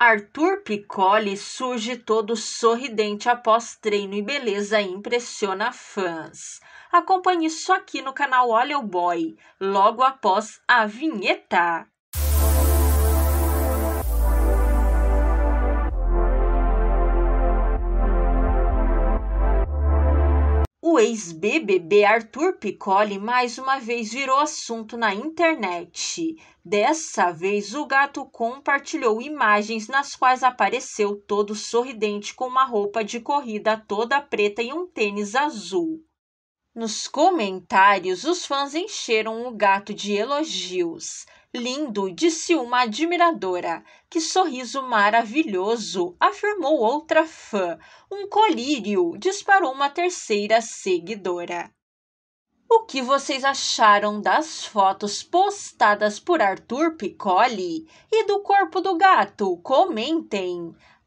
Arthur Piccoli surge todo sorridente após treino e beleza e impressiona fãs. Acompanhe isso aqui no canal Olha o Boy, logo após a vinheta. O ex-BBB Arthur Piccoli mais uma vez virou assunto na internet. Dessa vez, o gato compartilhou imagens nas quais apareceu todo sorridente com uma roupa de corrida toda preta e um tênis azul. Nos comentários, os fãs encheram o gato de elogios. Lindo, disse uma admiradora. Que sorriso maravilhoso, afirmou outra fã. Um colírio, disparou uma terceira seguidora. O que vocês acharam das fotos postadas por Arthur Piccoli e do corpo do gato? Comentem!